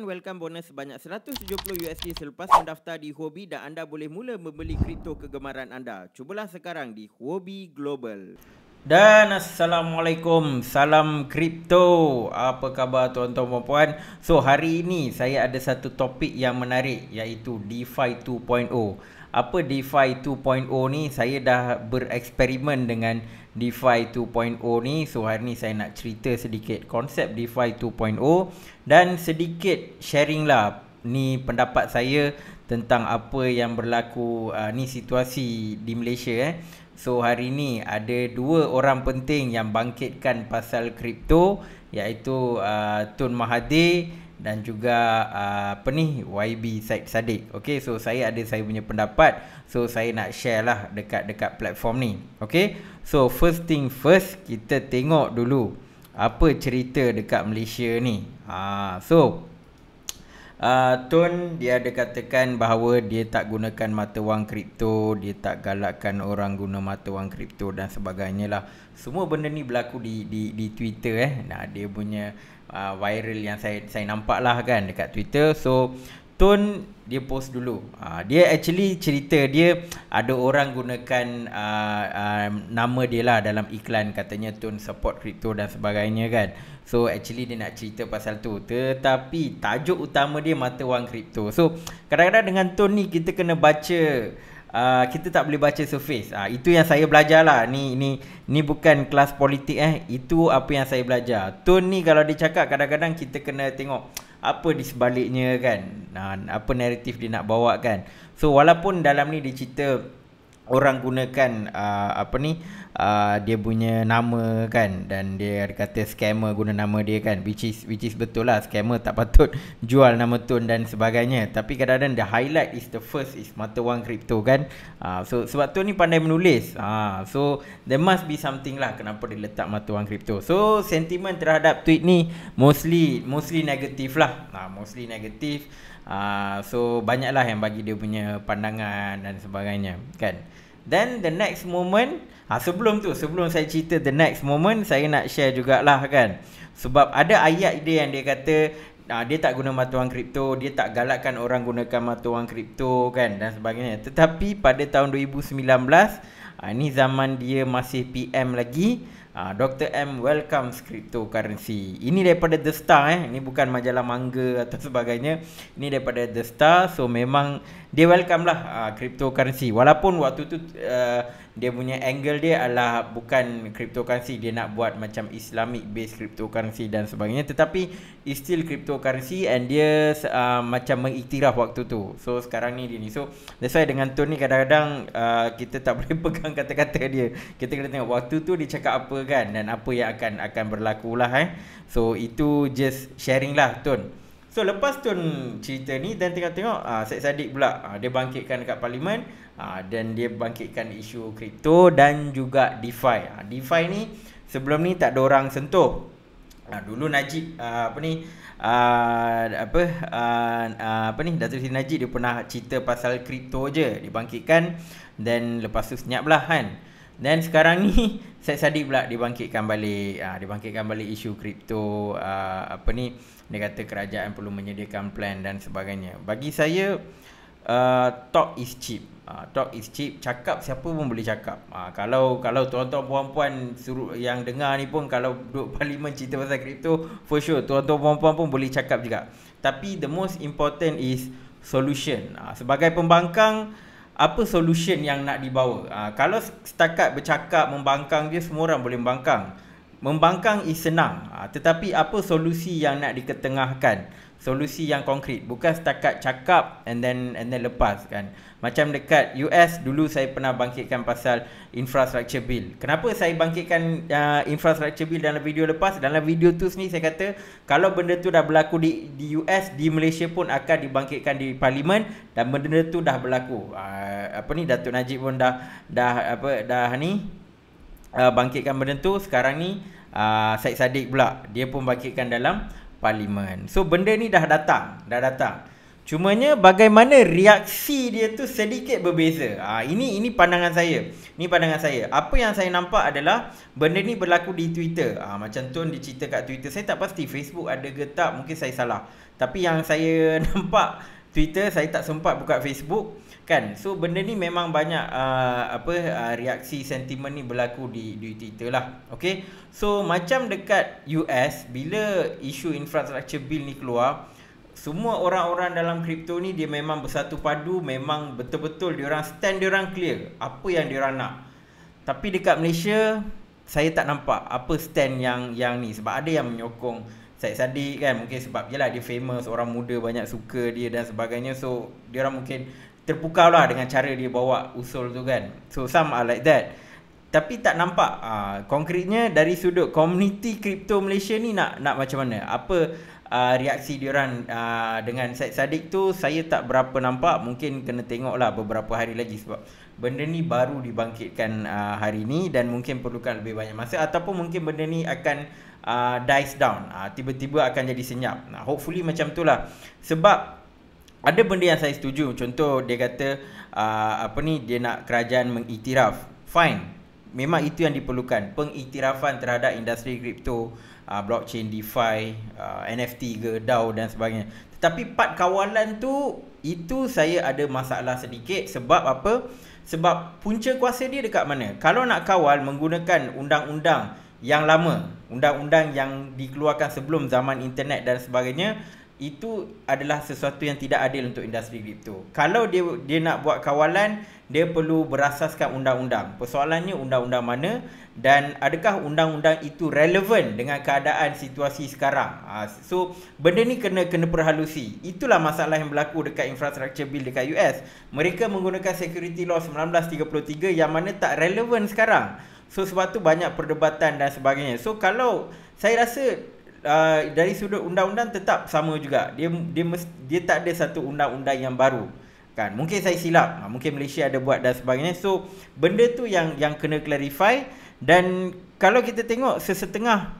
memberikan welcome bonus sebanyak 170 USD selepas mendaftar di Huobi dan anda boleh mula membeli kripto kegemaran anda. Cubalah sekarang di Huobi Global. Dan Assalamualaikum Salam Kripto Apa khabar tuan-tuan dan puan-puan So hari ini saya ada satu topik yang menarik Iaitu DeFi 2.0 Apa DeFi 2.0 ni Saya dah bereksperimen dengan DeFi 2.0 ni So hari ni saya nak cerita sedikit konsep DeFi 2.0 Dan sedikit sharing lah Ni pendapat saya tentang apa yang berlaku uh, ni situasi di Malaysia eh So hari ni ada dua orang penting yang bangkitkan pasal kripto Iaitu uh, Tun Mahathir dan juga uh, apa ni YB Said Sadiq. Okey, so saya ada saya punya pendapat. So saya nak share lah dekat dekat platform ni. Okey. So first thing first, kita tengok dulu apa cerita dekat Malaysia ni. Ah, so Uh, Tun dia ada katakan bahawa dia tak gunakan mata wang kripto, dia tak galakkan orang guna mata wang kripto dan sebagainya lah. Semua benda ni berlaku di di di Twitter eh. Nah dia punya uh, viral yang saya saya nampak lah kan dekat Twitter. So Tun dia post dulu. Uh, dia actually cerita dia ada orang gunakan uh, uh, nama dia lah dalam iklan katanya Tun support crypto dan sebagainya kan. So actually dia nak cerita pasal tu. Tetapi tajuk utama dia mata wang crypto. So kadang-kadang dengan Tun ni kita kena baca uh, kita tak boleh baca surface. Uh, itu yang saya belajar lah. Ni, ni, ni bukan kelas politik eh. Itu apa yang saya belajar. Tun ni kalau dia cakap kadang-kadang kita kena tengok apa di sebaliknya kan. Ha, apa naratif dia nak bawa kan. So walaupun dalam ni dia cerita orang gunakan uh, apa ni uh, dia punya nama kan dan dia ada kata scammer guna nama dia kan which is which is betul lah scammer tak patut jual nama tun dan sebagainya tapi kadang-kadang the highlight is the first is mata wang kripto kan uh, so sebab tu ni pandai menulis uh, so there must be something lah kenapa dia letak mata wang kripto so sentiment terhadap tweet ni mostly mostly negative lah uh, mostly negative uh, so banyaklah yang bagi dia punya pandangan dan sebagainya kan then the next moment ha, sebelum tu sebelum saya cerita the next moment saya nak share jugalah kan sebab ada ayat dia yang dia kata uh, dia tak guna mata wang kripto dia tak galakkan orang gunakan mata wang kripto kan dan sebagainya tetapi pada tahun 2019 uh, ni zaman dia masih PM lagi Uh, ah, Dr. M welcomes cryptocurrency. Ini daripada The Star eh. Ini bukan majalah mangga atau sebagainya. Ini daripada The Star. So memang dia welcome lah uh, cryptocurrency walaupun waktu tu uh, dia punya angle dia adalah bukan cryptocurrency dia nak buat macam islamic based cryptocurrency dan sebagainya tetapi it's still cryptocurrency and dia uh, macam mengiktiraf waktu tu so sekarang ni dia ni so that's why dengan Tony kadang-kadang uh, kita tak boleh pegang kata-kata dia kita kena tengok waktu tu dia cakap apa kan dan apa yang akan akan berlaku lah eh so itu just sharing lah Tony So lepas tu cerita ni dan tengok-tengok uh, ah, Syed Saddiq pula uh, dia bangkitkan dekat parlimen uh, dan dia bangkitkan isu kripto dan juga DeFi. Uh, DeFi ni sebelum ni tak ada orang sentuh. Uh, dulu Najib uh, apa ni uh, apa uh, uh, apa ni Datuk Siti Najib dia pernah cerita pasal kripto je dibangkitkan dan lepas tu senyap kan. Dan sekarang ni Syed Saddiq pula dibangkitkan balik uh, Dibangkitkan balik isu kripto uh, Apa ni Dia kata kerajaan perlu menyediakan plan dan sebagainya Bagi saya uh, Talk is cheap uh, Talk is cheap Cakap siapa pun boleh cakap uh, Kalau kalau tuan-tuan puan-puan Yang dengar ni pun Kalau duduk parlimen cerita pasal kripto For sure Tuan-tuan puan-puan pun boleh cakap juga Tapi the most important is Solution uh, Sebagai pembangkang apa solution yang nak dibawa uh, kalau setakat bercakap membangkang je semua orang boleh membangkang membangkang is senang uh, tetapi apa solusi yang nak diketengahkan solusi yang konkret bukan setakat cakap and then and then lepas kan macam dekat US dulu saya pernah bangkitkan pasal infrastructure bill kenapa saya bangkitkan uh, infrastructure bill dalam video lepas dalam video tu sini saya kata kalau benda tu dah berlaku di di US di Malaysia pun akan dibangkitkan di parlimen dan benda tu dah berlaku uh, apa ni Datuk Najib pun dah dah apa dah ni uh, bangkitkan benda tu sekarang ni uh, Said Sadiq pula dia pun bangkitkan dalam parlimen. So benda ni dah datang, dah datang. Cumanya bagaimana reaksi dia tu sedikit berbeza. Ha, ini ini pandangan saya. Ini pandangan saya. Apa yang saya nampak adalah benda ni berlaku di Twitter. Ha, macam tuan dicerita kat Twitter. Saya tak pasti Facebook ada ke tak. Mungkin saya salah. Tapi yang saya nampak Twitter, saya tak sempat buka Facebook kan so benda ni memang banyak uh, apa uh, reaksi sentimen ni berlaku di di Twitter lah okey so macam dekat US bila isu infrastructure bill ni keluar semua orang-orang dalam kripto ni dia memang bersatu padu memang betul-betul dia orang stand dia orang clear apa yang dia orang nak tapi dekat Malaysia saya tak nampak apa stand yang yang ni sebab ada yang menyokong saya Saddiq kan mungkin sebab jelah dia famous orang muda banyak suka dia dan sebagainya so dia orang mungkin terpukau lah dengan cara dia bawa usul tu kan so some are like that tapi tak nampak uh, konkretnya dari sudut community crypto Malaysia ni nak nak macam mana apa uh, reaksi diorang uh, ah, dengan Syed Saddiq tu saya tak berapa nampak mungkin kena tengok lah beberapa hari lagi sebab benda ni baru dibangkitkan uh, hari ni dan mungkin perlukan lebih banyak masa ataupun mungkin benda ni akan uh, dice down uh, tiba-tiba akan jadi senyap nah, hopefully macam tu lah sebab ada benda yang saya setuju contoh dia kata uh, apa ni dia nak kerajaan mengiktiraf fine memang itu yang diperlukan pengiktirafan terhadap industri kripto uh, blockchain defi uh, nft ke dao dan sebagainya tetapi part kawalan tu itu saya ada masalah sedikit sebab apa sebab punca kuasa dia dekat mana kalau nak kawal menggunakan undang-undang yang lama undang-undang yang dikeluarkan sebelum zaman internet dan sebagainya itu adalah sesuatu yang tidak adil untuk industri kripto. Kalau dia dia nak buat kawalan, dia perlu berasaskan undang-undang. Persoalannya undang-undang mana dan adakah undang-undang itu relevan dengan keadaan situasi sekarang? Ha, so, benda ni kena kena perhalusi. Itulah masalah yang berlaku dekat infrastructure bill dekat US. Mereka menggunakan security law 1933 yang mana tak relevan sekarang. So sebab tu banyak perdebatan dan sebagainya. So kalau saya rasa uh, dari sudut undang-undang tetap sama juga. Dia dia dia tak ada satu undang-undang yang baru. Kan? Mungkin saya silap. Ha, mungkin Malaysia ada buat dan sebagainya. So, benda tu yang yang kena clarify dan kalau kita tengok sesetengah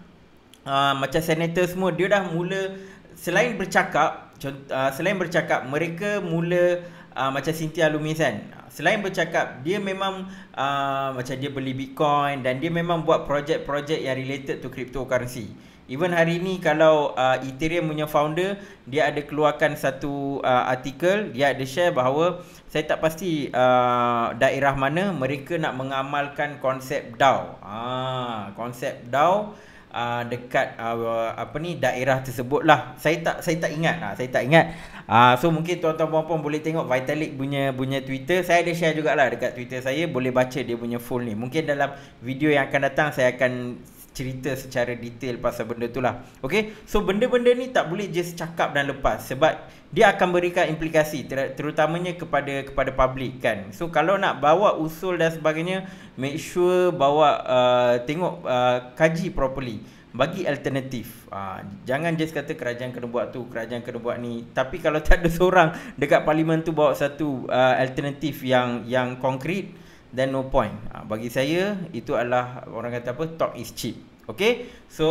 uh, macam senator semua dia dah mula selain bercakap contoh, uh, selain bercakap mereka mula uh, macam Cynthia Lumisan selain bercakap dia memang uh, macam dia beli bitcoin dan dia memang buat projek-projek yang related to cryptocurrency Even hari ni kalau uh, Ethereum punya founder dia ada keluarkan satu uh, artikel, dia ada share bahawa saya tak pasti uh, daerah mana mereka nak mengamalkan konsep DAO. Ah, konsep DAO Uh, dekat uh, apa ni daerah tersebut lah saya tak saya tak ingat lah saya tak ingat uh, so mungkin tuan-tuan pun puan boleh tengok Vitalik punya punya Twitter saya ada share juga lah dekat Twitter saya boleh baca dia punya full ni mungkin dalam video yang akan datang saya akan cerita secara detail pasal benda tu lah Okay So benda-benda ni tak boleh just cakap dan lepas Sebab dia akan berikan implikasi ter- Terutamanya kepada kepada publik kan So kalau nak bawa usul dan sebagainya Make sure bawa uh, tengok uh, kaji properly bagi alternatif ha, Jangan just kata kerajaan kena buat tu Kerajaan kena buat ni Tapi kalau tak ada seorang Dekat parlimen tu bawa satu uh, alternatif yang yang konkret then no point ha, bagi saya itu adalah orang kata apa talk is cheap okey so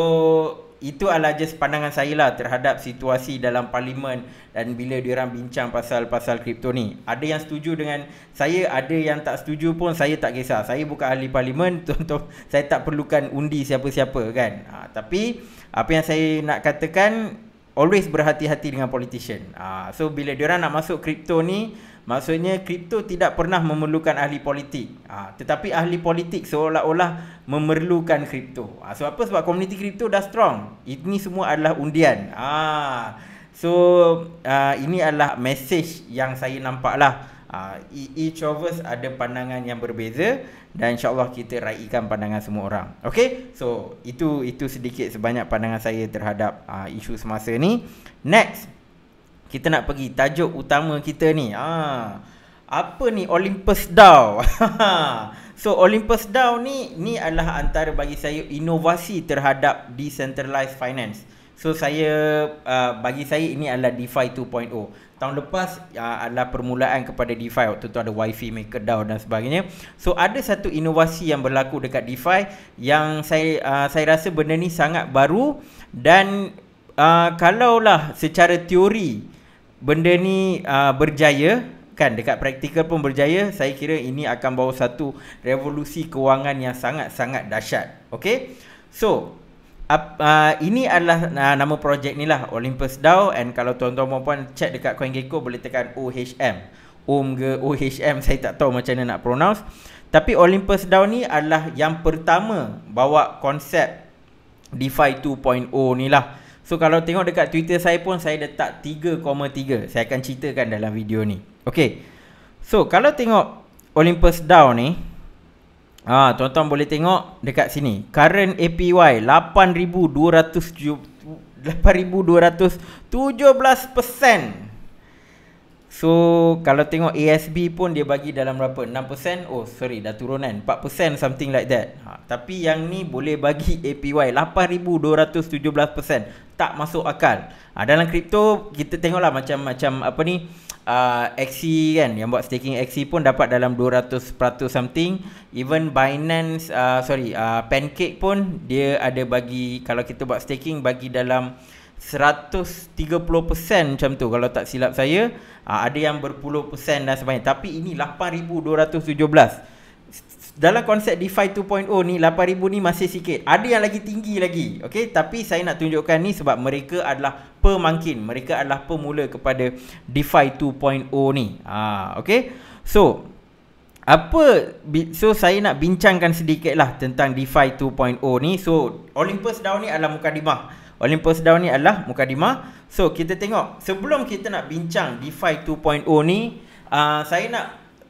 itu adalah just pandangan saya lah terhadap situasi dalam parlimen dan bila diorang bincang pasal-pasal kripto ni. Ada yang setuju dengan saya, ada yang tak setuju pun saya tak kisah. Saya bukan ahli parlimen, tuan-tuan saya tak perlukan undi siapa-siapa kan. Ha, tapi apa yang saya nak katakan, always berhati-hati dengan politician. Ha, so bila diorang nak masuk kripto ni, Maksudnya kripto tidak pernah memerlukan ahli politik. Ha, tetapi ahli politik seolah-olah memerlukan kripto. Ha, sebab apa? Sebab komuniti kripto dah strong. Ini semua adalah undian. Ha, so uh, ini adalah message yang saya nampaklah. Uh, each of us ada pandangan yang berbeza dan insyaallah kita raikan pandangan semua orang. Okay, so itu itu sedikit sebanyak pandangan saya terhadap uh, isu semasa ni. Next, kita nak pergi tajuk utama kita ni. Ha. Apa ni Olympus DAO. so Olympus DAO ni ni adalah antara bagi saya inovasi terhadap decentralized finance. So saya uh, bagi saya ini adalah DeFi 2.0. Tahun lepas uh, adalah permulaan kepada DeFi waktu tu ada Wi-Fi Maker DAO dan sebagainya. So ada satu inovasi yang berlaku dekat DeFi yang saya uh, saya rasa benda ni sangat baru dan uh, kalaulah secara teori benda ni uh, berjaya kan dekat praktikal pun berjaya saya kira ini akan bawa satu revolusi kewangan yang sangat-sangat dahsyat okey so Uh, uh, ini adalah uh, nama projek ni lah Olympus DAO and kalau tuan-tuan puan-puan check dekat CoinGecko boleh tekan OHM OM ke OHM saya tak tahu macam mana nak pronounce tapi Olympus DAO ni adalah yang pertama bawa konsep DeFi 2.0 ni lah So kalau tengok dekat Twitter saya pun saya letak 3.3. Saya akan ceritakan dalam video ni. Okay. So kalau tengok Olympus Dow ni. Ah, tuan-tuan boleh tengok dekat sini. Current APY 8,200 8,217%. So kalau tengok ASB pun dia bagi dalam berapa? 6%? Oh sorry dah turun kan? 4% something like that ha, Tapi yang ni boleh bagi APY 8,217% Tak masuk akal ha, Dalam kripto kita tengoklah macam macam apa ni uh, ah, XE kan yang buat staking XE pun dapat dalam 200% something Even Binance uh, sorry uh, Pancake pun dia ada bagi Kalau kita buat staking bagi dalam 130% macam tu kalau tak silap saya uh, ada yang berpuluh persen dan sebagainya tapi ini 8217 dalam konsep DeFi 2.0 ni 8000 ni masih sikit ada yang lagi tinggi lagi okey tapi saya nak tunjukkan ni sebab mereka adalah pemangkin mereka adalah pemula kepada DeFi 2.0 ni ha uh, so apa so saya nak bincangkan sedikit lah tentang DeFi 2.0 ni so Olympus DAO ni adalah mukadimah Olympus DAO ni adalah Mukadimah. So kita tengok sebelum kita nak bincang DeFi 2.0 ni, uh, saya nak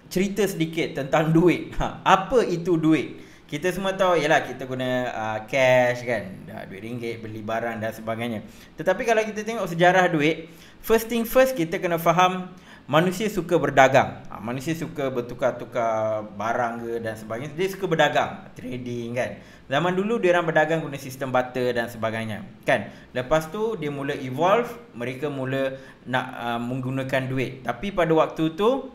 cerita sedikit tentang duit. Ha, apa itu duit? Kita semua tahu ialah kita guna uh, cash kan, uh, duit ringgit, beli barang dan sebagainya. Tetapi kalau kita tengok sejarah duit, first thing first kita kena faham manusia suka berdagang. Ha, manusia suka bertukar-tukar barang ke dan sebagainya. Dia suka berdagang, trading kan. Zaman dulu dia orang berdagang guna sistem barter dan sebagainya, kan. Lepas tu dia mula evolve, mereka mula nak uh, menggunakan duit. Tapi pada waktu tu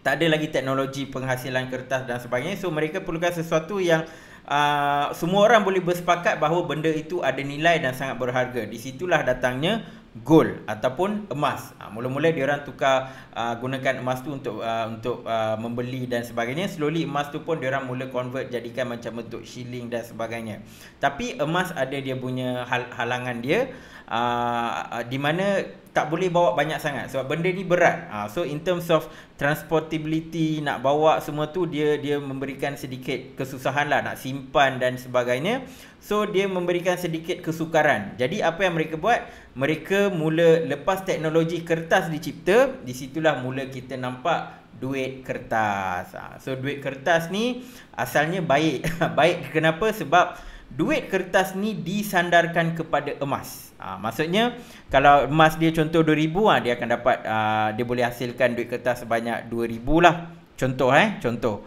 tak ada lagi teknologi penghasilan kertas dan sebagainya. So mereka perlukan sesuatu yang Uh, semua orang boleh bersepakat bahawa benda itu ada nilai dan sangat berharga. Di situlah datangnya gold ataupun emas. Ha, mula-mula dia orang tukar uh, gunakan emas tu untuk uh, untuk uh, membeli dan sebagainya. Slowly emas tu pun dia orang mula convert jadikan macam bentuk shilling dan sebagainya. Tapi emas ada dia punya hal- halangan dia uh, di mana tak boleh bawa banyak sangat sebab benda ni berat. Uh, so in terms of transportability nak bawa semua tu dia dia memberikan sedikit kesusahan lah nak simpan dan sebagainya. So dia memberikan sedikit kesukaran. Jadi apa yang mereka buat? Mereka mula lepas teknologi kertas dicipta, di situlah mula kita nampak duit kertas. Uh, so duit kertas ni asalnya baik. baik kenapa? Sebab duit kertas ni disandarkan kepada emas. Ha, maksudnya kalau emas dia contoh 2000 ha, ah, dia akan dapat ha, dia boleh hasilkan duit kertas sebanyak 2000 lah. Contoh eh, contoh.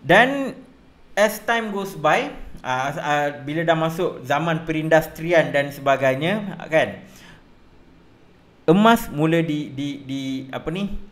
Dan as time goes by, ha, ha, bila dah masuk zaman perindustrian dan sebagainya kan. Emas mula di di di apa ni?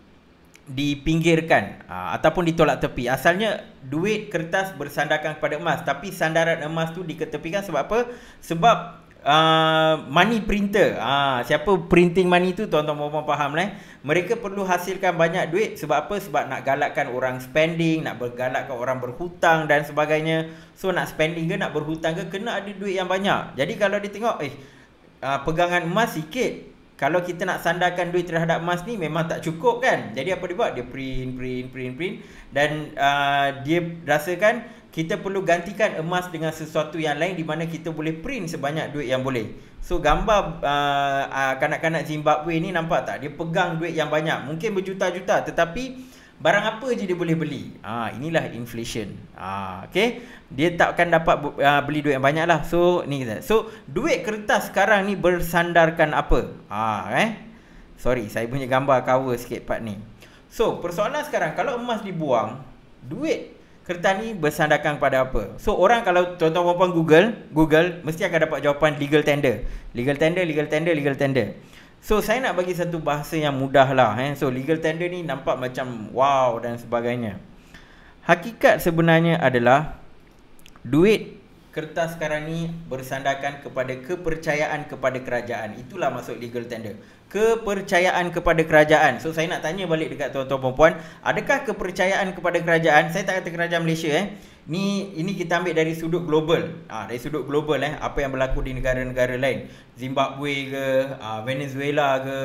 dipinggirkan uh, ataupun ditolak tepi. Asalnya duit kertas bersandarkan kepada emas tapi sandaran emas tu diketepikan sebab apa? Sebab uh, money printer. Uh, siapa printing money tu tuan-tuan puan-puan faham eh? Mereka perlu hasilkan banyak duit sebab apa? Sebab nak galakkan orang spending, nak bergalakkan orang berhutang dan sebagainya. So nak spending ke nak berhutang ke kena ada duit yang banyak. Jadi kalau dia tengok eh uh, pegangan emas sikit kalau kita nak sandarkan duit terhadap emas ni memang tak cukup kan jadi apa dia buat dia print print print print dan uh, dia rasakan kita perlu gantikan emas dengan sesuatu yang lain di mana kita boleh print sebanyak duit yang boleh so gambar uh, uh, kanak-kanak Zimbabwe ni nampak tak dia pegang duit yang banyak mungkin berjuta-juta tetapi barang apa je dia boleh beli. Ha, inilah inflation. Ha, ah, okay. Dia tak akan dapat uh, beli duit yang banyak lah. So, ni So, duit kertas sekarang ni bersandarkan apa? Ha, eh? Sorry, saya punya gambar cover sikit part ni. So, persoalan sekarang, kalau emas dibuang, duit kertas ni bersandarkan pada apa? So, orang kalau contoh tuan perempuan Google, Google mesti akan dapat jawapan legal tender. Legal tender, legal tender, legal tender. So saya nak bagi satu bahasa yang mudah lah eh. So legal tender ni nampak macam wow dan sebagainya Hakikat sebenarnya adalah Duit kertas sekarang ni bersandarkan kepada kepercayaan kepada kerajaan. Itulah maksud legal tender. Kepercayaan kepada kerajaan. So saya nak tanya balik dekat tuan-tuan puan adakah kepercayaan kepada kerajaan? Saya tak kata kerajaan Malaysia eh. Ni ini kita ambil dari sudut global. Ah ha, dari sudut global eh apa yang berlaku di negara-negara lain. Zimbabwe ke, ha, Venezuela ke,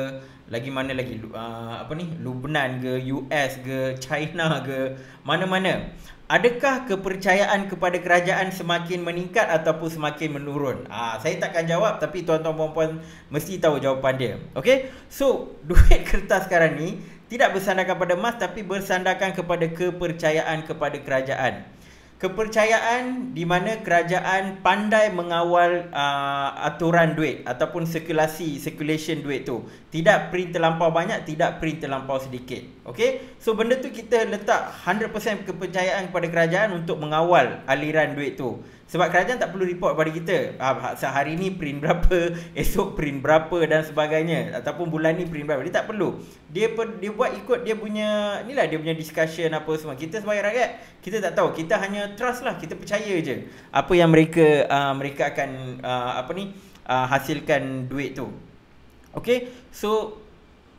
lagi mana lagi uh, apa ni Lebanon, ke US ke China ke mana-mana Adakah kepercayaan kepada kerajaan semakin meningkat ataupun semakin menurun? Ah, saya takkan jawab tapi tuan-tuan puan mesti tahu jawapan dia. Okey. So, duit kertas sekarang ni tidak bersandarkan pada emas tapi bersandarkan kepada kepercayaan kepada kerajaan kepercayaan di mana kerajaan pandai mengawal uh, aturan duit ataupun sirkulasi circulation duit tu tidak print terlampau banyak tidak print terlampau sedikit okey so benda tu kita letak 100% kepercayaan kepada kerajaan untuk mengawal aliran duit tu sebab kerajaan tak perlu report pada kita uh, ah, ha, Sehari ni print berapa Esok print berapa dan sebagainya Ataupun bulan ni print berapa Dia tak perlu Dia per, dia buat ikut dia punya Inilah dia punya discussion apa semua Kita sebagai rakyat Kita tak tahu Kita hanya trust lah Kita percaya je Apa yang mereka uh, Mereka akan uh, Apa ni uh, Hasilkan duit tu Okay So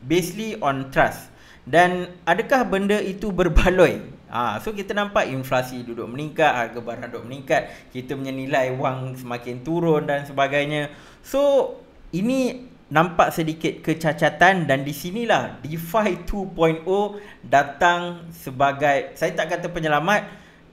Basically on trust dan adakah benda itu berbaloi? Ha, so kita nampak inflasi duduk meningkat, harga barang duduk meningkat, kita punya nilai wang semakin turun dan sebagainya. So ini nampak sedikit kecacatan dan di sinilah DeFi 2.0 datang sebagai saya tak kata penyelamat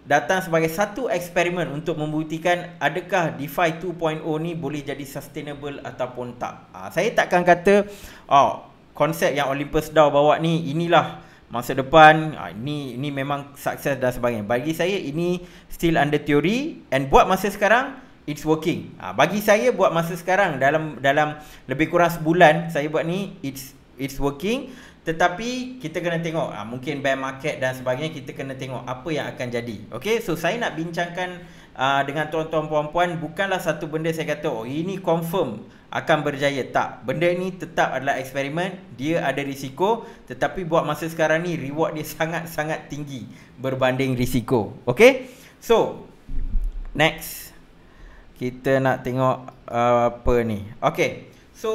datang sebagai satu eksperimen untuk membuktikan adakah DeFi 2.0 ni boleh jadi sustainable ataupun tak. Ha, saya takkan kata oh konsep yang Olympus DAO bawa ni inilah masa depan ha, ini ni memang sukses dan sebagainya bagi saya ini still under theory and buat masa sekarang it's working ha, bagi saya buat masa sekarang dalam dalam lebih kurang sebulan saya buat ni it's it's working tetapi kita kena tengok ha, mungkin bear market dan sebagainya kita kena tengok apa yang akan jadi okey so saya nak bincangkan uh, dengan tuan-tuan puan-puan bukanlah satu benda saya kata oh ini confirm akan berjaya tak benda ni tetap adalah eksperimen dia ada risiko tetapi buat masa sekarang ni reward dia sangat-sangat tinggi berbanding risiko okey so next kita nak tengok uh, apa ni okey so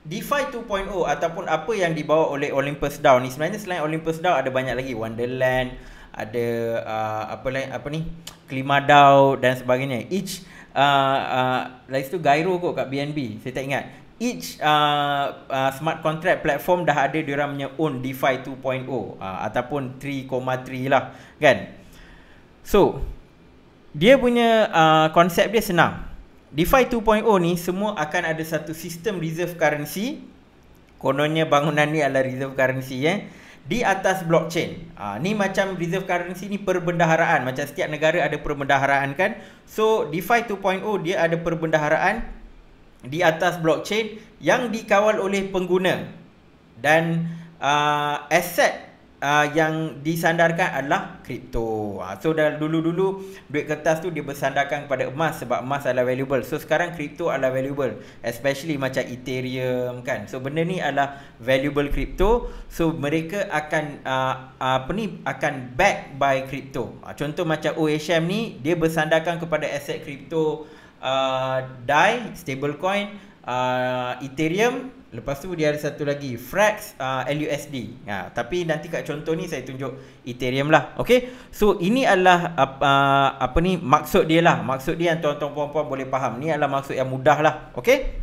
DeFi 2.0 ataupun apa yang dibawa oleh Olympus DAO ni sebenarnya selain Olympus DAO ada banyak lagi Wonderland ada uh, apa lain apa ni Klima klimadau dan sebagainya each uh, uh, lepas tu gyro kok kat BNB saya tak ingat each uh, uh, smart contract platform dah ada dia punya own defi 2.0 uh, ataupun 3.3 lah kan so dia punya uh, konsep dia senang defi 2.0 ni semua akan ada satu sistem reserve currency kononnya bangunan ni adalah reserve currency eh di atas blockchain. Ha, ni macam reserve currency ni perbendaharaan. Macam setiap negara ada perbendaharaan kan. So DeFi 2.0 dia ada perbendaharaan di atas blockchain yang dikawal oleh pengguna. Dan uh, aset uh, yang disandarkan adalah kripto. Uh, so dah dulu-dulu duit kertas tu dia bersandarkan kepada emas sebab emas adalah valuable. So sekarang kripto adalah valuable especially macam Ethereum kan. So benda ni adalah valuable kripto. So mereka akan uh, apa ni akan back by kripto. Uh, contoh macam OHM ni dia bersandarkan kepada aset kripto uh, DAI, stablecoin, uh, Ethereum Lepas tu dia ada satu lagi Frax uh, ah, LUSD ha, Tapi nanti kat contoh ni saya tunjuk Ethereum lah Okay So ini adalah uh, uh, Apa ni Maksud dia lah Maksud dia yang tuan-tuan puan-puan boleh faham Ni adalah maksud yang mudah lah Okay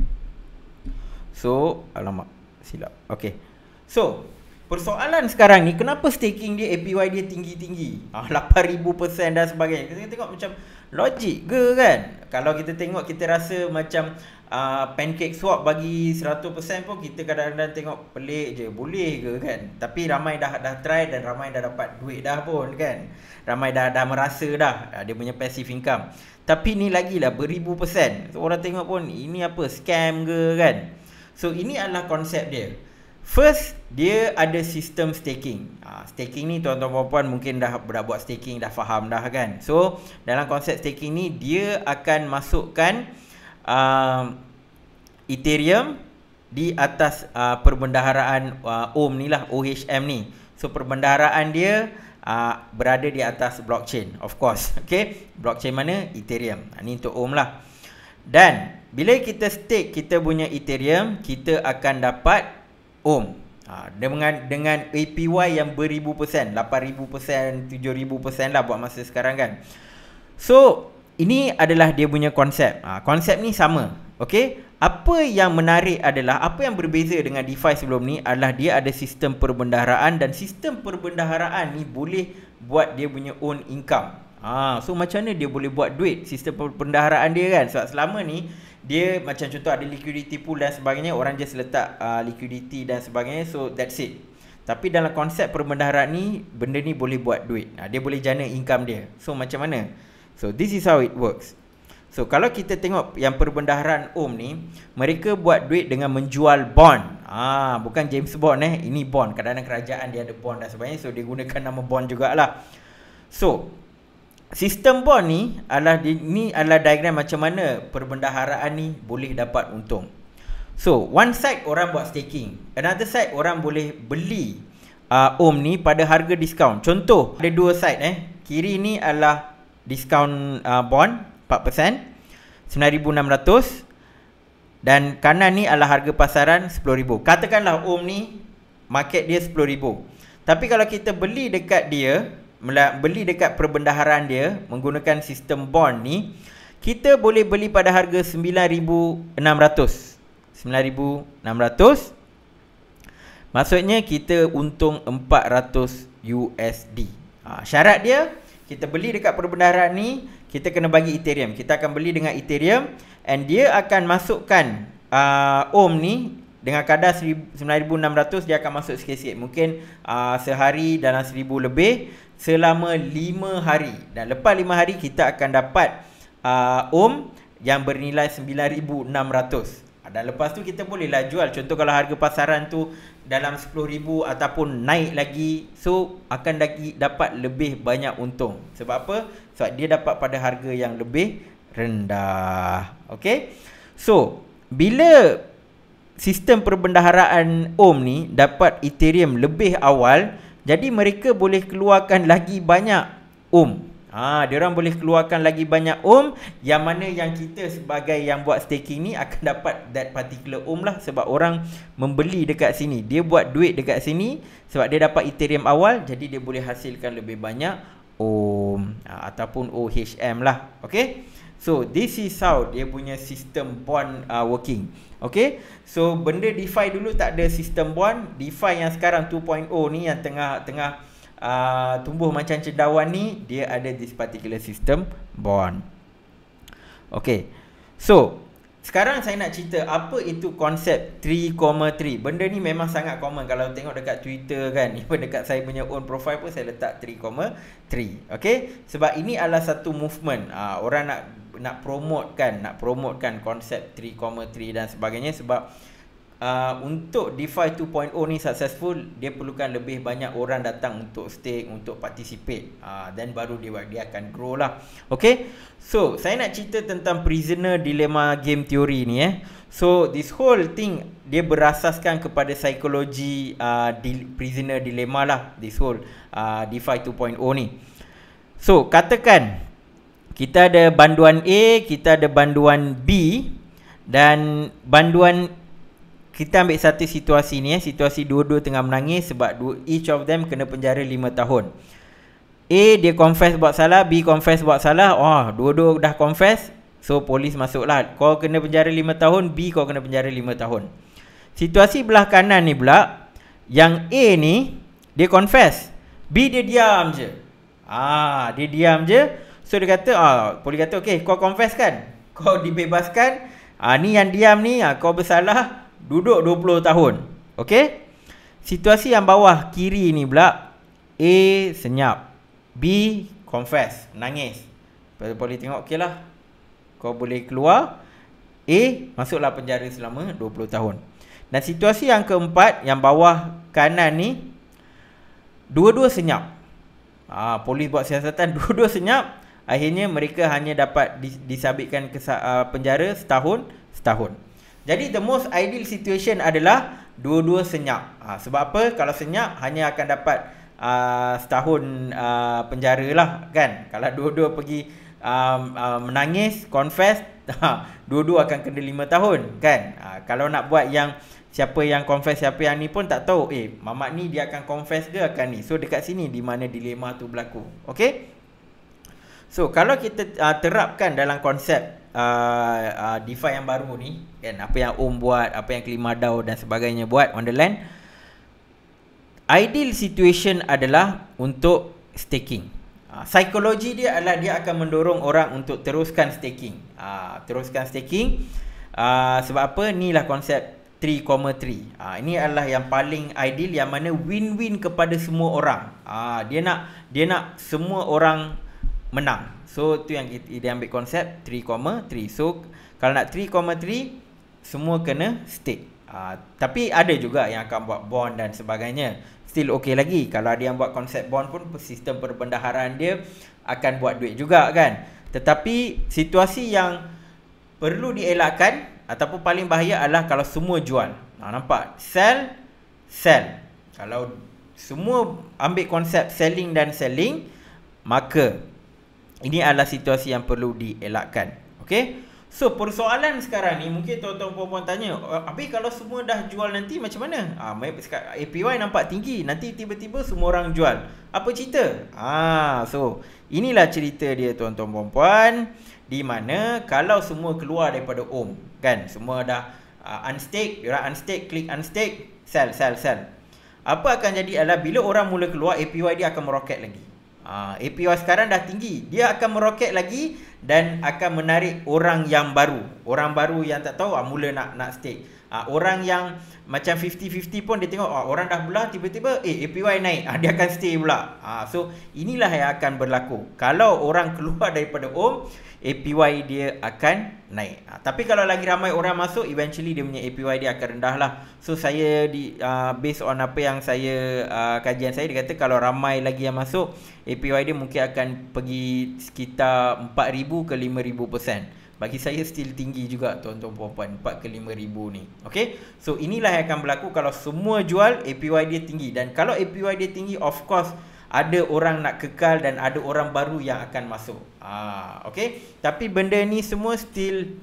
So Alamak Silap Okay So Persoalan sekarang ni kenapa staking dia APY dia tinggi-tinggi? Ah 8000% dan sebagainya. Kita tengok macam logik ke kan? Kalau kita tengok kita rasa macam uh, pancake swap bagi 100% pun kita kadang-kadang tengok pelik je. Boleh ke kan? Tapi ramai dah dah try dan ramai dah dapat duit dah pun kan. Ramai dah dah merasa dah uh, dia punya passive income. Tapi ni lagilah beribu persen. So, orang tengok pun ini apa scam ke kan? So ini adalah konsep dia. First, dia ada sistem staking. Uh, staking ni tuan-tuan puan-puan mungkin dah, dah buat staking, dah faham dah kan. So, dalam konsep staking ni, dia akan masukkan uh, Ethereum di atas uh, perbendaharaan uh, OHM ni lah, OHM ni. So, perbendaharaan dia uh, berada di atas blockchain, of course. Okay, blockchain mana? Ethereum. Uh, ni untuk OHM lah. Dan, bila kita stake kita punya Ethereum, kita akan dapat ohm. Ha, dengan dengan APY yang beribu persen, lapan ribu persen, tujuh ribu persen lah buat masa sekarang kan. So, ini adalah dia punya konsep. Ha, konsep ni sama. Okay. Apa yang menarik adalah apa yang berbeza dengan DeFi sebelum ni adalah dia ada sistem perbendaharaan dan sistem perbendaharaan ni boleh buat dia punya own income. Ah, ha, so macam mana dia boleh buat duit sistem perbendaharaan dia kan? Sebab selama ni dia macam contoh ada liquidity pool dan sebagainya orang just letak uh, liquidity dan sebagainya so that's it tapi dalam konsep perbendaharaan ni benda ni boleh buat duit uh, dia boleh jana income dia so macam mana so this is how it works so kalau kita tengok yang perbendaharaan om ni mereka buat duit dengan menjual bond ah uh, bukan james bond eh ini bond kadang-kadang kerajaan dia ada bond dan sebagainya so dia gunakan nama bond jugalah so sistem bond ni adalah ni adalah diagram macam mana perbendaharaan ni boleh dapat untung. So, one side orang buat staking, another side orang boleh beli uh, ohm ni pada harga diskaun. Contoh, ada dua side eh. Kiri ni adalah diskaun uh, bond 4% 9600 dan kanan ni adalah harga pasaran 10000. Katakanlah ohm ni market dia 10000. Tapi kalau kita beli dekat dia beli dekat perbendaharaan dia menggunakan sistem bond ni kita boleh beli pada harga 9600 9600 maksudnya kita untung 400 USD ha, syarat dia kita beli dekat perbendaharaan ni kita kena bagi ethereum kita akan beli dengan ethereum and dia akan masukkan uh, ohm ni dengan kadar 9600 dia akan masuk sikit-sikit mungkin uh, sehari dalam 1000 lebih selama 5 hari dan lepas 5 hari kita akan dapat uh, ohm yang bernilai 9600 dan lepas tu kita bolehlah jual contoh kalau harga pasaran tu dalam 10000 ataupun naik lagi so akan lagi dapat lebih banyak untung sebab apa sebab dia dapat pada harga yang lebih rendah Okay. so bila sistem perbendaharaan ohm ni dapat ethereum lebih awal jadi mereka boleh keluarkan lagi banyak um. Ha, dia orang boleh keluarkan lagi banyak um yang mana yang kita sebagai yang buat staking ni akan dapat that particular um lah sebab orang membeli dekat sini. Dia buat duit dekat sini sebab dia dapat Ethereum awal jadi dia boleh hasilkan lebih banyak um ha, ataupun OHM lah. Okay. So this is how dia punya sistem bond uh, working Okay So benda DeFi dulu tak ada sistem bond DeFi yang sekarang 2.0 ni yang tengah tengah uh, tumbuh macam cedawan ni Dia ada this particular system bond Okay So sekarang saya nak cerita apa itu konsep 3.3 Benda ni memang sangat common kalau tengok dekat Twitter kan Even dekat saya punya own profile pun saya letak 3.3 Okay Sebab ini adalah satu movement ah, Orang nak nak promotkan nak promotkan konsep 3.3 dan sebagainya sebab uh, untuk DeFi 2.0 ni successful dia perlukan lebih banyak orang datang untuk stake untuk participate dan uh, baru dia dia akan grow lah okey so saya nak cerita tentang prisoner dilemma game theory ni eh so this whole thing dia berasaskan kepada psikologi uh, di, prisoner dilemma lah this whole uh, DeFi 2.0 ni so katakan kita ada banduan A, kita ada banduan B dan banduan kita ambil satu situasi ni eh, situasi dua-dua tengah menangis sebab dua, each of them kena penjara 5 tahun. A dia confess buat salah, B confess buat salah. Oh, dua-dua dah confess. So polis masuklah. Kau kena penjara 5 tahun, B kau kena penjara 5 tahun. Situasi belah kanan ni pula yang A ni dia confess. B dia diam je. Ah, dia diam je. So dia kata ah polis kata okay, kau confess kan? Kau dibebaskan. Ah ni yang diam ni ah, kau bersalah duduk 20 tahun. okay? Situasi yang bawah kiri ni pula A senyap. B confess, nangis. polis tengok okay lah Kau boleh keluar. A masuklah penjara selama 20 tahun. Dan situasi yang keempat yang bawah kanan ni dua-dua senyap. Ah polis buat siasatan dua-dua senyap. Akhirnya mereka hanya dapat disabitkan ke uh, penjara setahun setahun. Jadi the most ideal situation adalah dua-dua senyap. Ha, sebab apa? Kalau senyap hanya akan dapat uh, setahun uh, penjara lah kan. Kalau dua-dua pergi um, uh, menangis, confess, ha, dua-dua akan kena lima tahun kan. Ha, kalau nak buat yang siapa yang confess siapa yang ni pun tak tahu. Eh mamak ni dia akan confess ke akan ni. So dekat sini di mana dilema tu berlaku. Okay. So kalau kita uh, terapkan dalam konsep uh, uh, DeFi yang baru ni kan apa yang Om buat, apa yang Kelima Dao dan sebagainya buat on the land ideal situation adalah untuk staking. Uh, psikologi dia adalah dia akan mendorong orang untuk teruskan staking. Uh, teruskan staking uh, sebab apa? Inilah konsep 3,3. Uh, ini adalah yang paling ideal yang mana win-win kepada semua orang. Uh, dia nak dia nak semua orang menang. So tu yang kita, dia ambil konsep 3,3. So kalau nak 3,3 semua kena stake. Uh, tapi ada juga yang akan buat bond dan sebagainya. Still okay lagi. Kalau dia yang buat konsep bond pun sistem perbendaharaan dia akan buat duit juga kan. Tetapi situasi yang perlu dielakkan ataupun paling bahaya adalah kalau semua jual. Nah, nampak? Sell, sell. Kalau semua ambil konsep selling dan selling maka ini adalah situasi yang perlu dielakkan. okay? So persoalan sekarang ni mungkin tuan-tuan puan-puan tanya, eh, "Abi kalau semua dah jual nanti macam mana?" Ah, APY nampak tinggi, nanti tiba-tiba semua orang jual. Apa cerita? Ah, so inilah cerita dia tuan-tuan puan di mana kalau semua keluar daripada om, kan? Semua dah uh, unstake, dia unstake, klik unstake, sell, sell, sell. Apa akan jadi adalah bila orang mula keluar, APY dia akan meroket lagi. Uh, ah, APY sekarang dah tinggi. Dia akan meroket lagi dan akan menarik orang yang baru. Orang baru yang tak tahu uh, mula nak nak stay. Uh, ah, orang yang macam 50-50 pun dia tengok uh, orang dah belah tiba-tiba eh APY naik. Uh, dia akan stay pula. Uh, so inilah yang akan berlaku. Kalau orang keluar daripada OHM, APY dia akan naik. Ha, tapi kalau lagi ramai orang masuk, eventually dia punya APY dia akan rendah lah. So saya di uh, based on apa yang saya uh, kajian saya, dia kata kalau ramai lagi yang masuk, APY dia mungkin akan pergi sekitar 4,000 ke 5,000 persen. Bagi saya still tinggi juga tuan-tuan puan 4 ke 5 ribu ni Okay So inilah yang akan berlaku Kalau semua jual APY dia tinggi Dan kalau APY dia tinggi Of course ada orang nak kekal dan ada orang baru yang akan masuk. Ah, okay. Tapi benda ni semua still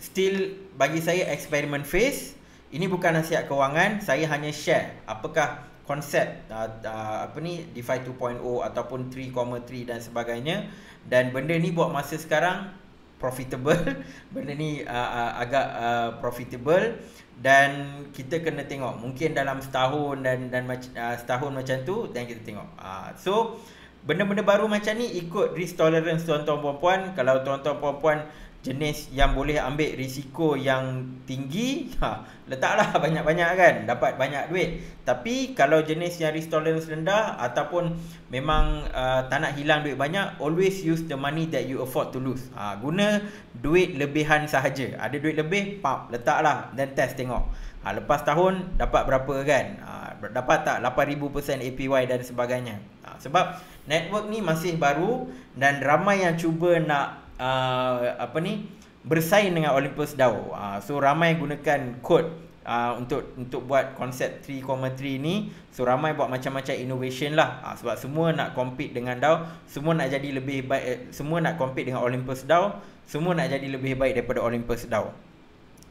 still bagi saya experiment phase. Ini bukan nasihat kewangan. Saya hanya share apakah konsep uh, uh, apa ni DeFi 2.0 ataupun 3.3 dan sebagainya. Dan benda ni buat masa sekarang profitable. benda ni uh, uh, agak uh, profitable dan kita kena tengok mungkin dalam setahun dan dan uh, setahun macam tu dan kita tengok uh, so benda-benda baru macam ni ikut risk tolerance tuan-tuan puan-puan kalau tuan-tuan puan-puan jenis yang boleh ambil risiko yang tinggi, ha, letaklah banyak-banyak kan, dapat banyak duit. Tapi kalau jenis yang risk tolerance rendah ataupun memang uh, tak nak hilang duit banyak, always use the money that you afford to lose. Ha, guna duit lebihan sahaja. Ada duit lebih, pop, letaklah dan test tengok. Ha, lepas tahun dapat berapa kan? Ha, dapat tak 8000% APY dan sebagainya. Ha, sebab network ni masih baru dan ramai yang cuba nak uh, apa ni bersaing dengan Olympus DAO. Uh, so ramai gunakan kod Uh, untuk untuk buat konsep 3.3 ni so ramai buat macam-macam innovation lah uh, sebab semua nak compete dengan DAO semua nak jadi lebih baik eh, semua nak compete dengan Olympus DAO semua nak jadi lebih baik daripada Olympus DAO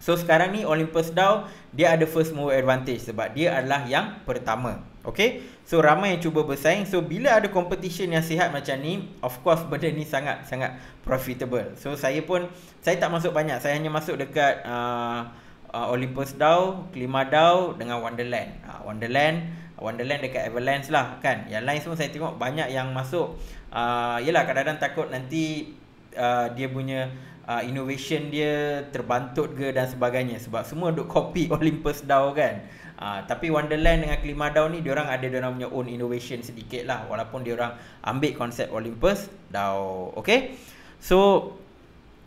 so sekarang ni Olympus DAO dia ada first mover advantage sebab dia adalah yang pertama Okay. So, ramai yang cuba bersaing. So, bila ada competition yang sihat macam ni, of course benda ni sangat-sangat profitable. So, saya pun, saya tak masuk banyak. Saya hanya masuk dekat uh, uh, Olympus Dow, Klima Dow dengan Wonderland. Uh, Wonderland, Wonderland dekat Everlands lah kan. Yang lain semua saya tengok banyak yang masuk. Uh, yelah, kadang-kadang takut nanti uh, dia punya Uh, innovation dia terbantut ke dan sebagainya sebab semua duk copy Olympus Dow kan. Uh, tapi Wonderland dengan klima Climadown ni orang ada diorang punya own innovation sedikit lah walaupun dia orang ambil konsep Olympus DAO okay. so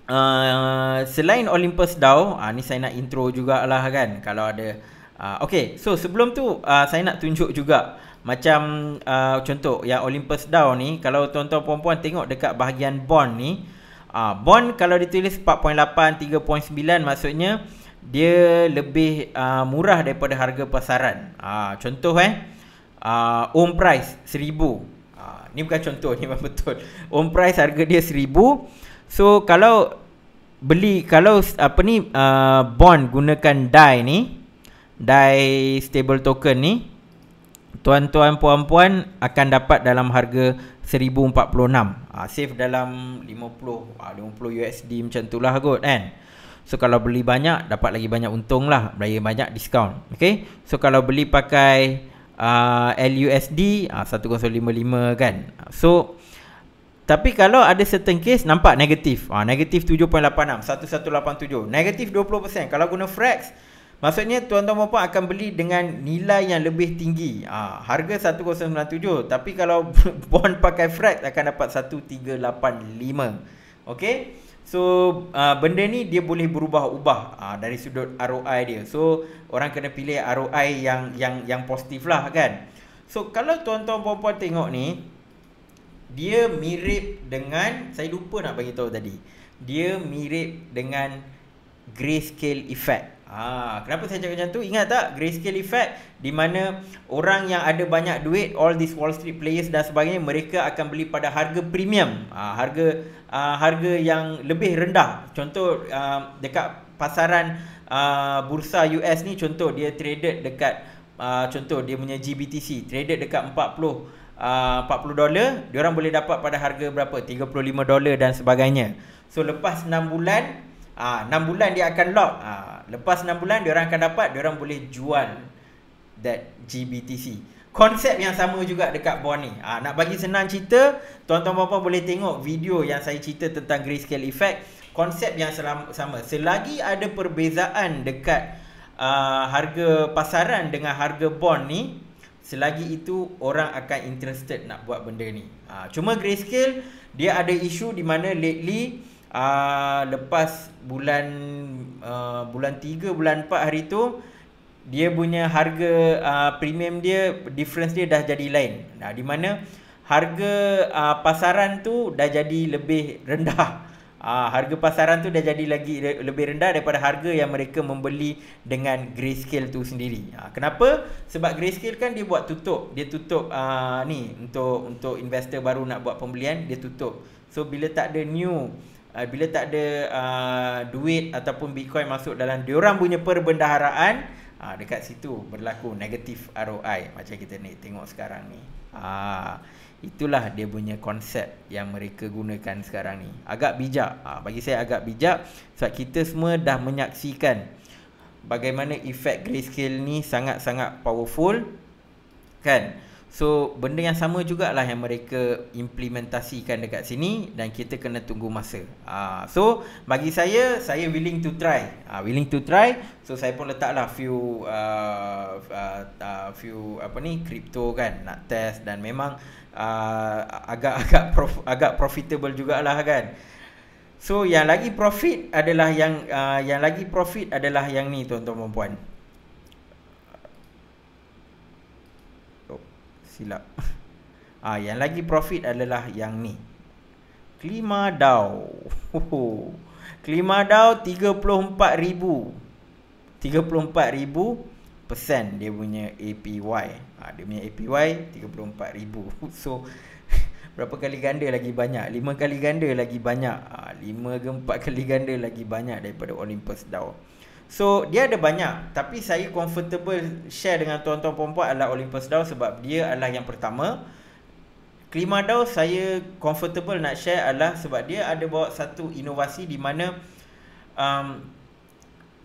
uh, selain Olympus DAO uh, ni saya nak intro jugalah kan kalau ada uh, ah, okey so sebelum tu uh, saya nak tunjuk juga macam uh, contoh yang Olympus DAO ni kalau tuan-tuan puan-puan tengok dekat bahagian bond ni uh, bond kalau ditulis 4.8 3.9 maksudnya dia lebih uh, murah daripada harga pasaran. Uh, contoh eh, uh, ah, ohm price RM1,000. Uh, ni bukan contoh, ni memang betul. Ohm price harga dia RM1,000. So, kalau beli, kalau apa ni, uh, bond gunakan DAI ni, DAI stable token ni, tuan-tuan, puan-puan akan dapat dalam harga RM1,046. Uh, save dalam RM50, uh, 50 USD macam tu lah kot kan. Eh? So kalau beli banyak dapat lagi banyak untung lah Beli banyak diskaun okay? So kalau beli pakai uh, LUSD uh, 1055 kan So tapi kalau ada certain case nampak negatif. ha, negatif 7.86 1187. Negatif 20%. Kalau guna Frax, maksudnya tuan-tuan puan akan beli dengan nilai yang lebih tinggi. ha, harga 1097. Tapi kalau bond pakai Frax akan dapat 1385. okay? So uh, benda ni dia boleh berubah-ubah uh, dari sudut ROI dia. So orang kena pilih ROI yang yang yang positif lah kan. So kalau tuan-tuan puan-puan tengok ni dia mirip dengan saya lupa nak bagi tahu tadi. Dia mirip dengan grayscale effect. Ha, kenapa saya cakap macam tu? Ingat tak grayscale effect di mana orang yang ada banyak duit, all these Wall Street players dan sebagainya, mereka akan beli pada harga premium, ha, harga uh, harga yang lebih rendah. Contoh uh, dekat pasaran uh, bursa US ni contoh dia traded dekat uh, contoh dia punya GBTC traded dekat 40 Uh, 40 dolar Diorang boleh dapat pada harga berapa 35 dolar dan sebagainya So lepas 6 bulan Ha, ah, 6 bulan dia akan lock. Ha, lepas 6 bulan dia orang akan dapat, dia orang boleh jual that GBTC. Konsep yang sama juga dekat bond ni. Ha, nak bagi senang cerita, tuan-tuan puan-puan boleh tengok video yang saya cerita tentang grayscale effect. Konsep yang selama, sama. Selagi ada perbezaan dekat uh, harga pasaran dengan harga bond ni, selagi itu orang akan interested nak buat benda ni. Ha, cuma grayscale, dia ada isu di mana lately uh, lepas bulan uh, bulan 3 bulan 4 hari tu dia punya harga uh, premium dia difference dia dah jadi lain. Nah di mana harga uh, pasaran tu dah jadi lebih rendah. Uh, harga pasaran tu dah jadi lagi re- lebih rendah daripada harga yang mereka membeli dengan grayscale tu sendiri. Uh, kenapa? Sebab grayscale kan dia buat tutup. Dia tutup uh, ni untuk untuk investor baru nak buat pembelian, dia tutup. So bila tak ada new uh, bila tak ada uh, duit ataupun bitcoin masuk dalam diorang punya perbendaharaan uh, dekat situ berlaku negatif ROI macam kita ni tengok sekarang ni uh, itulah dia punya konsep yang mereka gunakan sekarang ni agak bijak uh, bagi saya agak bijak sebab kita semua dah menyaksikan bagaimana efek grayscale ni sangat-sangat powerful kan So benda yang sama jugalah yang mereka implementasikan dekat sini dan kita kena tunggu masa. Uh, so bagi saya, saya willing to try. Uh, willing to try. So saya pun letaklah few uh, uh, uh, few apa ni crypto kan nak test dan memang uh, agak agak prof, agak profitable jugalah kan. So yang lagi profit adalah yang uh, yang lagi profit adalah yang ni tuan-tuan dan puan silap. Ah, yang lagi profit adalah yang ni. Klima Dow. Klima Dow ribu, 34,000. ribu persen dia punya APY. Ah, dia punya APY ribu. So, berapa kali ganda lagi banyak? 5 kali ganda lagi banyak. Ah, 5 ke 4 kali ganda lagi banyak daripada Olympus Dow. So dia ada banyak tapi saya comfortable share dengan tuan-tuan perempuan adalah Olympus Dow sebab dia adalah yang pertama. Klima Dow saya comfortable nak share adalah sebab dia ada bawa satu inovasi di mana um,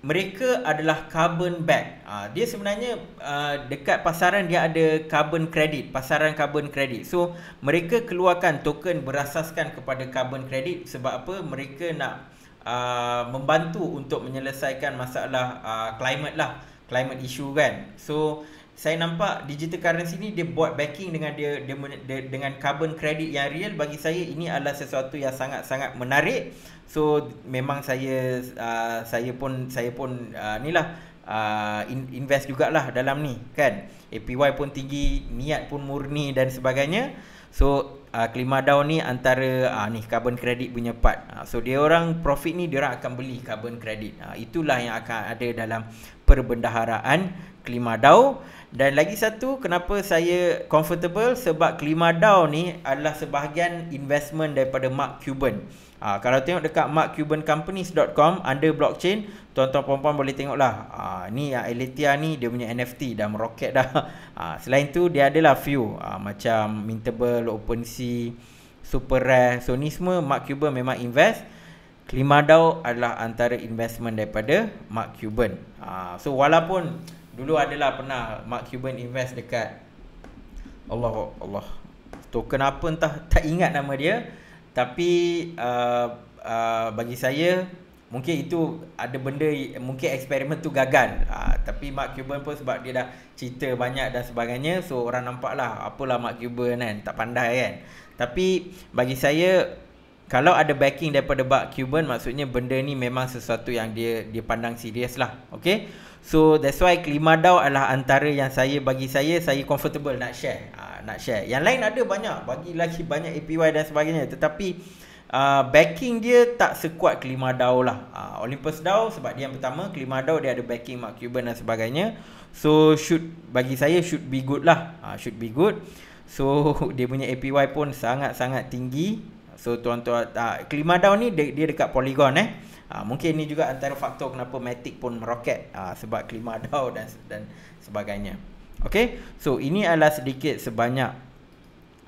mereka adalah carbon back. Uh, ah, dia sebenarnya uh, dekat pasaran dia ada carbon credit, pasaran carbon credit. So mereka keluarkan token berasaskan kepada carbon credit sebab apa? Mereka nak uh, membantu untuk menyelesaikan masalah uh, climate lah climate issue kan so saya nampak digital currency ni dia buat backing dengan dia, dia, dia dengan carbon credit yang real bagi saya ini adalah sesuatu yang sangat-sangat menarik so memang saya uh, saya pun saya pun uh, lah uh, in, invest jugalah dalam ni kan APY pun tinggi niat pun murni dan sebagainya So uh, Kelima Dow ni antara uh, ni carbon credit punya part. Uh, so dia orang profit ni dia orang akan beli carbon credit. Uh, itulah yang akan ada dalam perbendaharaan klima Dow. Dan lagi satu kenapa saya comfortable sebab klima Dow ni adalah sebahagian investment daripada Mark Cuban. Ha, kalau tengok dekat markcubancompanies.com under blockchain, tuan-tuan puan-puan boleh tengoklah. Ha, ni yang elitia ni dia punya NFT dah meroket dah. Ha, selain tu dia adalah few ha, macam Mintable, OpenSea, Super Rare. So ni semua Mark Cuban memang invest. Climadao adalah antara investment daripada Mark Cuban. Ha, so walaupun dulu adalah pernah Mark Cuban invest dekat Allah Allah token apa entah tak ingat nama dia tapi uh, uh, bagi saya mungkin itu ada benda mungkin eksperimen tu gagal uh, tapi Mark Cuban pun sebab dia dah cerita banyak dan sebagainya so orang nampak lah apalah Mark Cuban kan tak pandai kan tapi bagi saya kalau ada backing daripada Mark Cuban maksudnya benda ni memang sesuatu yang dia dia pandang serius lah okay so that's why Klimadaw adalah antara yang saya bagi saya saya comfortable nak share uh, nak share. Yang lain ada banyak, bagi lagi banyak APY dan sebagainya. Tetapi uh, backing dia tak sekuat kelima DAO lah. Uh, Olympus DAO sebab dia yang pertama, kelima DAO dia ada backing Mark Cuban dan sebagainya. So should bagi saya should be good lah. Uh, should be good. So dia punya APY pun sangat-sangat tinggi. So tuan-tuan uh, kelima DAO ni dia, dia dekat polygon eh. Uh, mungkin ni juga antara faktor kenapa Matic pun meroket uh, sebab kelima DAO dan dan sebagainya. Okay, so ini adalah sedikit sebanyak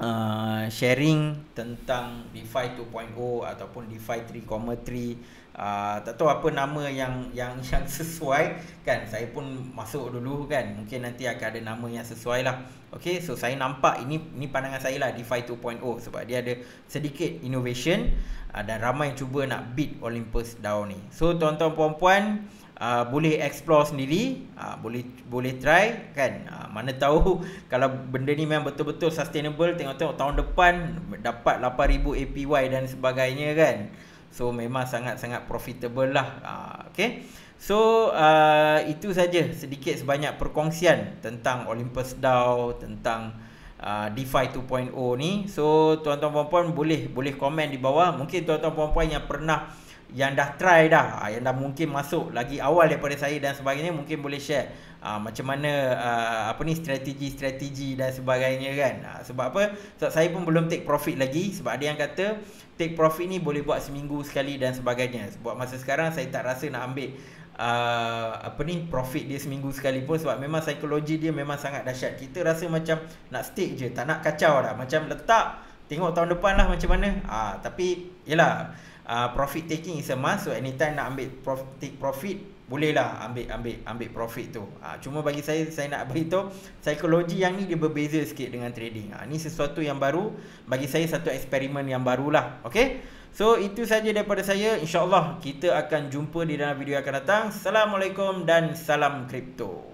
uh, sharing tentang DeFi 2.0 ataupun DeFi 3.3 Uh, tak tahu apa nama yang yang yang sesuai kan saya pun masuk dulu kan mungkin nanti akan ada nama yang sesuai lah okay so saya nampak ini ini pandangan saya lah DeFi 2.0 sebab dia ada sedikit innovation uh, dan ramai cuba nak beat Olympus DAO ni so tuan-tuan puan-puan Ah, boleh explore sendiri uh, boleh boleh try kan uh, mana tahu kalau benda ni memang betul-betul sustainable tengok-tengok tahun depan dapat 8000 APY dan sebagainya kan so memang sangat-sangat profitable lah uh, okey so uh, itu saja sedikit sebanyak perkongsian tentang Olympus DAO tentang Uh, DeFi 2.0 ni So tuan-tuan puan-puan boleh Boleh komen di bawah Mungkin tuan-tuan puan-puan yang pernah yang dah try dah ah, yang dah mungkin masuk lagi awal daripada saya dan sebagainya mungkin boleh share Ha, macam mana uh, apa ni strategi-strategi dan sebagainya kan ha, sebab apa sebab saya pun belum take profit lagi sebab ada yang kata take profit ni boleh buat seminggu sekali dan sebagainya Buat masa sekarang saya tak rasa nak ambil uh, apa ni profit dia seminggu sekali pun sebab memang psikologi dia memang sangat dahsyat kita rasa macam nak stay je tak nak kacau dah macam letak tengok tahun depan lah macam mana ha, tapi yelah Ah, profit taking is a must so anytime nak ambil profit take profit bolehlah ambil ambil ambil profit tu. Ha, cuma bagi saya saya nak beritahu psikologi yang ni dia berbeza sikit dengan trading. Ha, ni sesuatu yang baru bagi saya satu eksperimen yang barulah. Okey. So itu saja daripada saya. Insyaallah kita akan jumpa di dalam video yang akan datang. Assalamualaikum dan salam kripto.